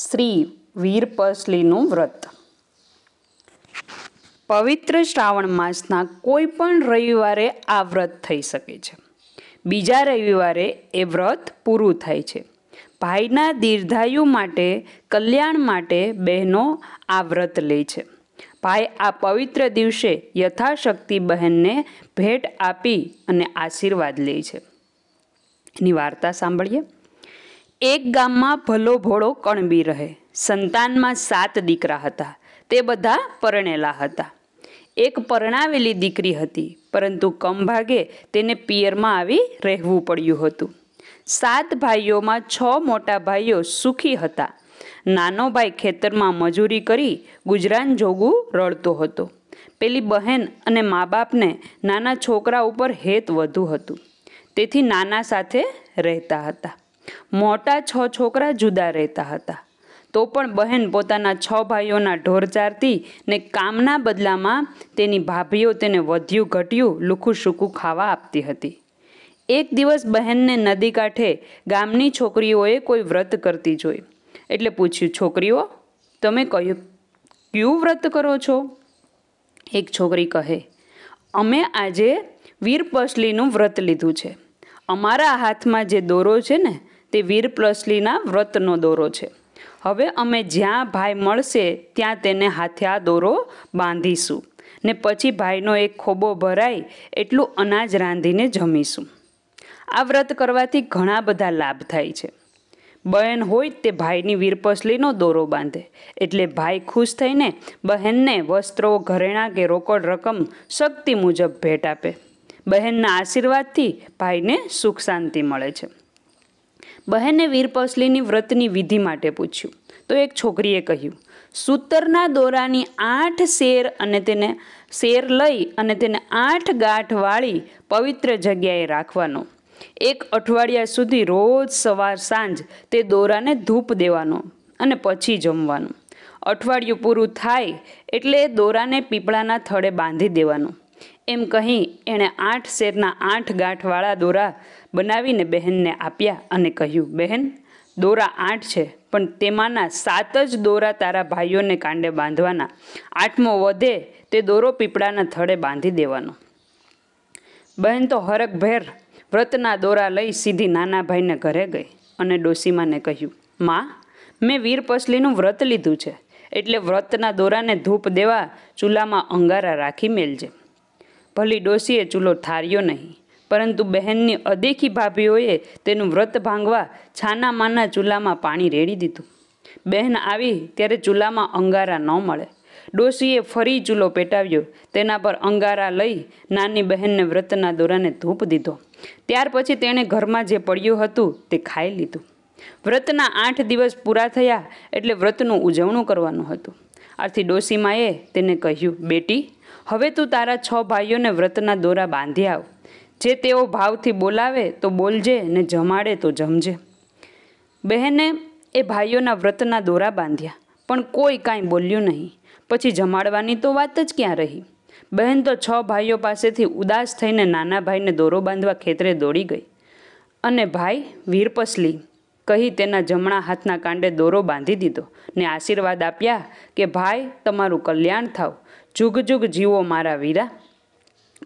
શ્રી વીરપસલીનું વ્રત પવિત્ર શ્રાવણ માસના કોઈ પણ રવિવારે આ વ્રત થઈ શકે છે બીજા રવિવારે એ વ્રત પૂરું થાય છે ભાઈના દીર્ઘાયુ માટે કલ્યાણ માટે બહેનો આ વ્રત લે છે ભાઈ આ પવિત્ર દિવસે યથાશક્તિ બહેનને ભેટ આપી અને આશીર્વાદ લે છે એની વાર્તા સાંભળીએ એક ગામમાં ભલો ભોળો કણબી રહે સંતાનમાં સાત દીકરા હતા તે બધા પરણેલા હતા એક પરણાવેલી દીકરી હતી પરંતુ કમ ભાગે તેને પિયરમાં આવી રહેવું પડ્યું હતું સાત ભાઈઓમાં છ મોટા ભાઈઓ સુખી હતા નાનો ભાઈ ખેતરમાં મજૂરી કરી ગુજરાન જોગું રડતો હતો પેલી બહેન અને મા બાપને નાના છોકરા ઉપર હેત વધુ હતું તેથી નાના સાથે રહેતા હતા મોટા છ છોકરા જુદા રહેતા હતા તો પણ બહેન પોતાના છ ભાઈઓના ઢોર ચારતી ને કામના બદલામાં તેની ભાભીઓ તેને વધ્યું ઘટ્યું લુખું સૂકું ખાવા આપતી હતી એક દિવસ બહેનને નદી કાંઠે ગામની છોકરીઓએ કોઈ વ્રત કરતી જોઈ એટલે પૂછ્યું છોકરીઓ તમે કયું કયું વ્રત કરો છો એક છોકરી કહે અમે આજે વીરપસલીનું વ્રત લીધું છે અમારા હાથમાં જે દોરો છે ને તે વીરપ્લસલીના વ્રતનો દોરો છે હવે અમે જ્યાં ભાઈ મળશે ત્યાં તેને હાથે આ દોરો બાંધીશું ને પછી ભાઈનો એક ખોબો ભરાય એટલું અનાજ રાંધીને જમીશું આ વ્રત કરવાથી ઘણા બધા લાભ થાય છે બહેન હોય તે ભાઈની વીરપસલીનો દોરો બાંધે એટલે ભાઈ ખુશ થઈને બહેનને વસ્ત્રો ઘરેણાં કે રોકડ રકમ શક્તિ મુજબ ભેટ આપે બહેનના આશીર્વાદથી ભાઈને સુખ શાંતિ મળે છે બહેને વીરપસલીની વ્રતની વિધિ માટે પૂછ્યું તો એક છોકરીએ કહ્યું સૂતરના દોરાની આઠ શેર અને તેને શેર લઈ અને તેને આઠ ગાંઠ વાળી પવિત્ર જગ્યાએ રાખવાનો એક અઠવાડિયા સુધી રોજ સવાર સાંજ તે દોરાને ધૂપ દેવાનો અને પછી જમવાનું અઠવાડિયું પૂરું થાય એટલે દોરાને પીપળાના થડે બાંધી દેવાનું એમ કહી એણે આઠ શેરના આઠ ગાંઠવાળા દોરા બનાવીને બહેનને આપ્યા અને કહ્યું બહેન દોરા આઠ છે પણ તેમાંના સાત જ દોરા તારા ભાઈઓને કાંડે બાંધવાના આઠમો વધે તે દોરો પીપળાના થડે બાંધી દેવાનો બહેન તો હરકભેર વ્રતના દોરા લઈ સીધી નાના ભાઈને ઘરે ગઈ અને ડોસીમાને કહ્યું માં મેં વીરપસલીનું વ્રત લીધું છે એટલે વ્રતના દોરાને ધૂપ દેવા ચૂલામાં અંગારા રાખી મેલજે ભલી ડોશીએ ચૂલો ઠાર્યો નહીં પરંતુ બહેનની અદેખી ભાભીઓએ તેનું વ્રત ભાંગવા છાનામાના ચૂલામાં પાણી રેડી દીધું બહેન આવી ત્યારે ચૂલામાં અંગારા ન મળે ડોશીએ ફરી ચૂલો પેટાવ્યો તેના પર અંગારા લઈ નાની બહેનને વ્રતના દોરાને ધૂપ દીધો ત્યાર પછી તેણે ઘરમાં જે પડ્યું હતું તે ખાઈ લીધું વ્રતના આઠ દિવસ પૂરા થયા એટલે વ્રતનું ઉજવણું કરવાનું હતું આથી ડોશીમાએ તેને કહ્યું બેટી હવે તું તારા છ ભાઈઓને વ્રતના દોરા બાંધી આવ જે તેઓ ભાવથી બોલાવે તો બોલજે ને જમાડે તો જમજે બહેને એ ભાઈઓના વ્રતના દોરા બાંધ્યા પણ કોઈ કાંઈ બોલ્યું નહીં પછી જમાડવાની તો વાત જ ક્યાં રહી બહેન તો છ ભાઈઓ પાસેથી ઉદાસ થઈને નાના ભાઈને દોરો બાંધવા ખેતરે દોડી ગઈ અને ભાઈ વીરપસલી કહી તેના જમણા હાથના કાંડે દોરો બાંધી દીધો ને આશીર્વાદ આપ્યા કે ભાઈ તમારું કલ્યાણ થાવ જુગ જુગ જીવો મારા વીરા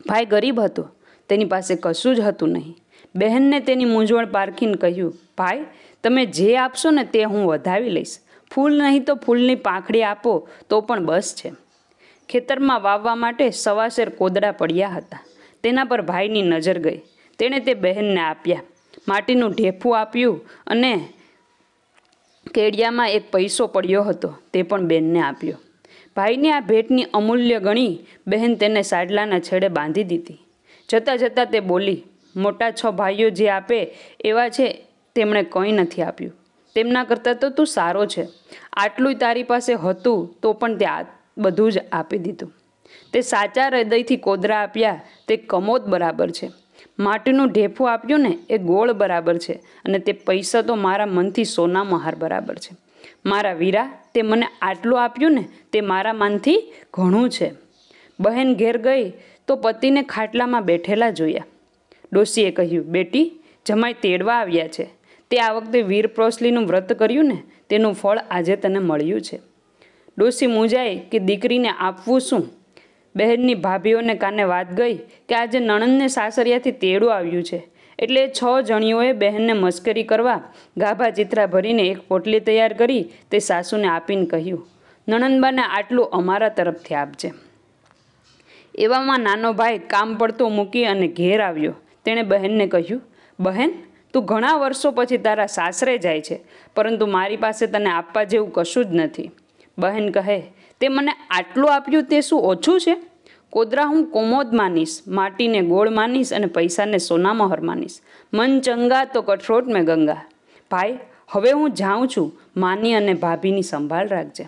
ભાઈ ગરીબ હતો તેની પાસે કશું જ હતું નહીં બહેનને તેની મૂંઝવણ પારખીને કહ્યું ભાઈ તમે જે આપશો ને તે હું વધાવી લઈશ ફૂલ નહીં તો ફૂલની પાંખડી આપો તો પણ બસ છે ખેતરમાં વાવવા માટે સવાસેર કોદડા પડ્યા હતા તેના પર ભાઈની નજર ગઈ તેણે તે બહેનને આપ્યા માટીનું ઢેફું આપ્યું અને કેડિયામાં એક પૈસો પડ્યો હતો તે પણ બેનને આપ્યો ભાઈને આ ભેટની અમૂલ્ય ગણી બહેન તેને સાડલાના છેડે બાંધી દીધી જતાં જતાં તે બોલી મોટા છ ભાઈઓ જે આપે એવા છે તેમણે કંઈ નથી આપ્યું તેમના કરતાં તો તું સારો છે આટલું તારી પાસે હતું તો પણ તે બધું જ આપી દીધું તે સાચા હૃદયથી કોદરા આપ્યા તે કમોદ બરાબર છે માટીનું ઢેફું આપ્યું ને એ ગોળ બરાબર છે અને તે પૈસા તો મારા મનથી સોના મહાર બરાબર છે મારા વીરા તે મને આટલું આપ્યું ને તે મારા મનથી ઘણું છે બહેન ઘેર ગઈ તો પતિને ખાટલામાં બેઠેલા જોયા ડોશીએ કહ્યું બેટી જમાઈ તેડવા આવ્યા છે તે આ વખતે વીર પ્રોસલીનું વ્રત કર્યું ને તેનું ફળ આજે તને મળ્યું છે ડોશી મૂંઝાય કે દીકરીને આપવું શું બહેનની ભાભીઓને કાને વાત ગઈ કે આજે નણંદને સાસરિયાથી તેડું આવ્યું છે એટલે છ જણીઓએ બહેનને મશ્કરી કરવા ગાભા ચિત્રા ભરીને એક પોટલી તૈયાર કરી તે સાસુને આપીને કહ્યું નણંદબાને આટલું અમારા તરફથી આપજે એવામાં નાનો ભાઈ કામ પડતો મૂકી અને ઘેર આવ્યો તેણે બહેનને કહ્યું બહેન તું ઘણા વર્ષો પછી તારા સાસરે જાય છે પરંતુ મારી પાસે તને આપવા જેવું કશું જ નથી બહેન કહે તે મને આટલું આપ્યું તે શું ઓછું છે કોદરા હું કોમોદ માનીશ માટીને ગોળ માનીશ અને પૈસાને સોનામહોર માનીશ મન ચંગા તો કઠરોટ મેં ગંગા ભાઈ હવે હું જાઉં છું માની અને ભાભીની સંભાળ રાખજે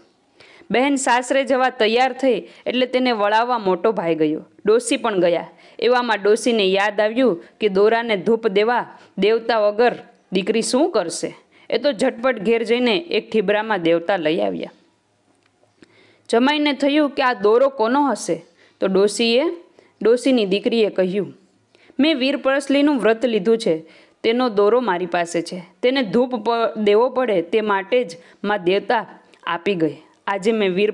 બહેન સાસરે જવા તૈયાર થઈ એટલે તેને વળાવવા મોટો ભાઈ ગયો ડોસી પણ ગયા એવામાં ડોસીને યાદ આવ્યું કે દોરાને ધૂપ દેવા દેવતા વગર દીકરી શું કરશે એ તો ઝટપટ ઘેર જઈને એક ઠીબરામાં દેવતા લઈ આવ્યા જમાઈને થયું કે આ દોરો કોનો હશે તો ડોશીએ ડોશીની દીકરીએ કહ્યું મેં વીર વ્રત લીધું છે તેનો દોરો મારી પાસે છે તેને ધૂપ દેવો પડે તે માટે જ મા દેવતા આપી ગઈ આજે મેં વીર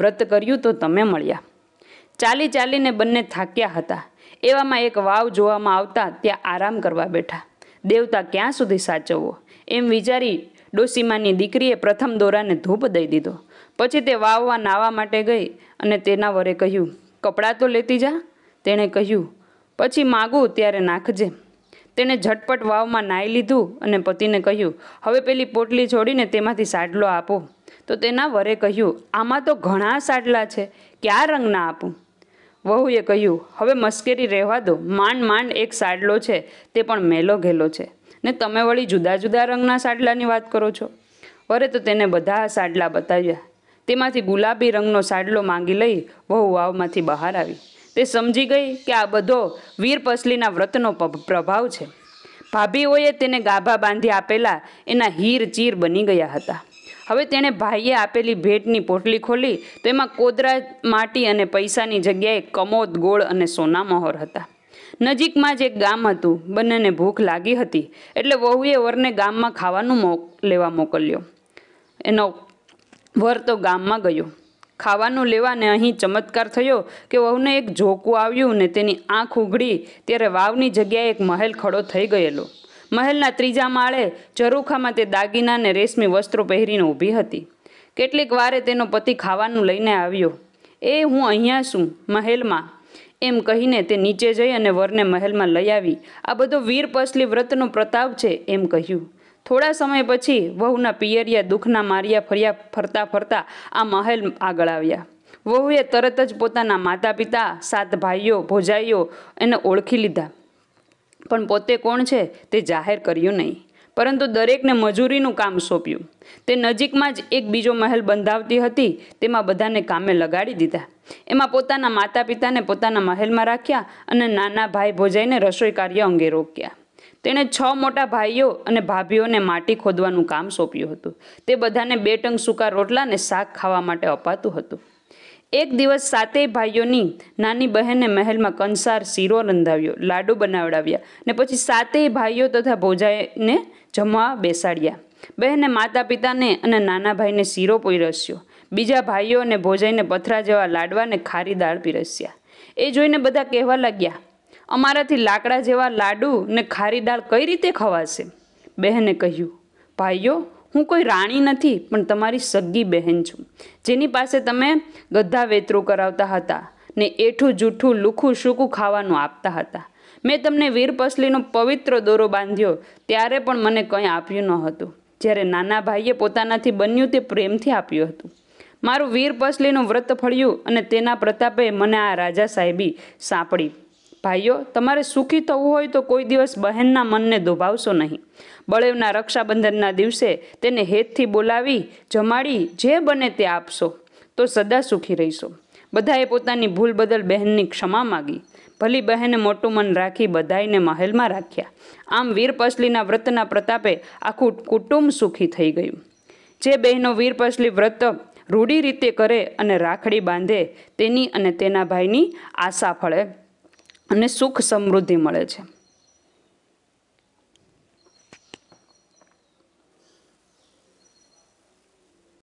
વ્રત કર્યું તો તમે મળ્યા ચાલી ચાલીને બંને થાક્યા હતા એવામાં એક વાવ જોવામાં આવતા ત્યાં આરામ કરવા બેઠા દેવતા ક્યાં સુધી સાચવવો એમ વિચારી ડોસીમાની દીકરીએ પ્રથમ દોરાને ધૂપ દઈ દીધો પછી તે વાવવા નાવા માટે ગઈ અને તેના વરે કહ્યું કપડાં તો લેતી જા તેણે કહ્યું પછી માગું ત્યારે નાખજે તેણે ઝટપટ વાવમાં નાહી લીધું અને પતિને કહ્યું હવે પેલી પોટલી છોડીને તેમાંથી સાડલો આપો તો તેના વરે કહ્યું આમાં તો ઘણા સાડલા છે ક્યાં રંગના આપું વહુએ કહ્યું હવે મશ્કેરી રહેવા દો માંડ માંડ એક સાડલો છે તે પણ મેલો ઘેલો છે ને તમે વળી જુદા જુદા રંગના સાડલાની વાત કરો છો વરે તો તેને બધા સાડલા બતાવ્યા તેમાંથી ગુલાબી રંગનો સાડલો માંગી લઈ વહુ વાવમાંથી બહાર આવી તે સમજી ગઈ કે આ બધો વીર પસલીના વ્રતનો પ્રભાવ છે ભાભીઓએ તેને ગાભા બાંધી આપેલા એના હીર ચીર બની ગયા હતા હવે તેણે ભાઈએ આપેલી ભેટની પોટલી ખોલી તો એમાં કોદરા માટી અને પૈસાની જગ્યાએ કમોદ ગોળ અને સોના મહોર હતા નજીકમાં જ એક ગામ હતું બંનેને ભૂખ લાગી હતી એટલે વહુએ વરને ગામમાં ખાવાનું મોક લેવા મોકલ્યો એનો વર તો ગામમાં ગયો ખાવાનું લેવાને અહીં ચમત્કાર થયો કે વહુને એક જોકું આવ્યું ને તેની આંખ ઉઘડી ત્યારે વાવની જગ્યાએ એક મહેલ ખડો થઈ ગયેલો મહેલના ત્રીજા માળે ઝરૂખામાં તે દાગીનાને રેશમી વસ્ત્રો પહેરીને ઊભી હતી કેટલીક વારે તેનો પતિ ખાવાનું લઈને આવ્યો એ હું અહીંયા છું મહેલમાં એમ કહીને તે નીચે જઈ અને વરને મહેલમાં લઈ આવી આ બધો વીર પસલી વ્રતનો પ્રતાપ છે એમ કહ્યું થોડા સમય પછી વહુના પિયરિયા દુઃખના માર્યા ફર્યા ફરતા ફરતા આ મહેલ આગળ આવ્યા વહુએ તરત જ પોતાના માતા પિતા સાત ભાઈઓ ભોજાઈઓ એને ઓળખી લીધા પણ પોતે કોણ છે તે જાહેર કર્યું નહીં પરંતુ દરેકને મજૂરીનું કામ સોંપ્યું તે નજીકમાં જ એક બીજો મહેલ બંધાવતી હતી તેમાં બધાને કામે લગાડી દીધા એમાં પોતાના માતા પિતાને પોતાના મહેલમાં રાખ્યા અને નાના ભાઈ ભોજાઈને રસોઈ કાર્ય અંગે રોક્યા તેણે છ મોટા ભાઈઓ અને ભાભીઓને માટી ખોદવાનું કામ સોંપ્યું હતું તે બધાને બે ટંગ સૂકા રોટલા અને શાક ખાવા માટે અપાતું હતું એક દિવસ સાતેય ભાઈઓની નાની બહેને મહેલમાં કંસાર શીરો રંધાવ્યો લાડુ બનાવડાવ્યા ને પછી સાતેય ભાઈઓ તથા ભોજાઈને જમવા બેસાડ્યા બહેને માતા પિતાને અને નાના ભાઈને શીરો પીરસ્યો બીજા ભાઈઓ અને ભોજાઈને પથરા જેવા લાડવાને ખારી દાળ પીરસ્યા એ જોઈને બધા કહેવા લાગ્યા અમારાથી લાકડા જેવા લાડુ ને ખારી દાળ કઈ રીતે ખવાશે બહેને કહ્યું ભાઈઓ હું કોઈ રાણી નથી પણ તમારી સગી બહેન છું જેની પાસે તમે ગધા વેતરું કરાવતા હતા ને એઠું જૂઠું લુખું સૂકું ખાવાનું આપતા હતા મેં તમને વીરપસલીનો પવિત્ર દોરો બાંધ્યો ત્યારે પણ મને કંઈ આપ્યું ન હતું જ્યારે નાના ભાઈએ પોતાનાથી બન્યું તે પ્રેમથી આપ્યું હતું મારું વીર પસલીનું વ્રત ફળ્યું અને તેના પ્રતાપે મને આ રાજા સાહેબી સાંપડી ભાઈઓ તમારે સુખી થવું હોય તો કોઈ દિવસ બહેનના મનને દોભાવશો નહીં બળેવના રક્ષાબંધનના દિવસે તેને હેતથી બોલાવી જમાડી જે બને તે આપશો તો સદા સુખી રહીશો બધાએ પોતાની ભૂલ બદલ બહેનની ક્ષમા માગી ભલી બહેને મોટું મન રાખી બધાઈને મહેલમાં રાખ્યા આમ વીરપસલીના વ્રતના પ્રતાપે આખું કુટુંબ સુખી થઈ ગયું જે બહેનો વીરપસલી વ્રત રૂઢી રીતે કરે અને રાખડી બાંધે તેની અને તેના ભાઈની આશા ફળે અને સુખ સમૃદ્ધિ મળે છે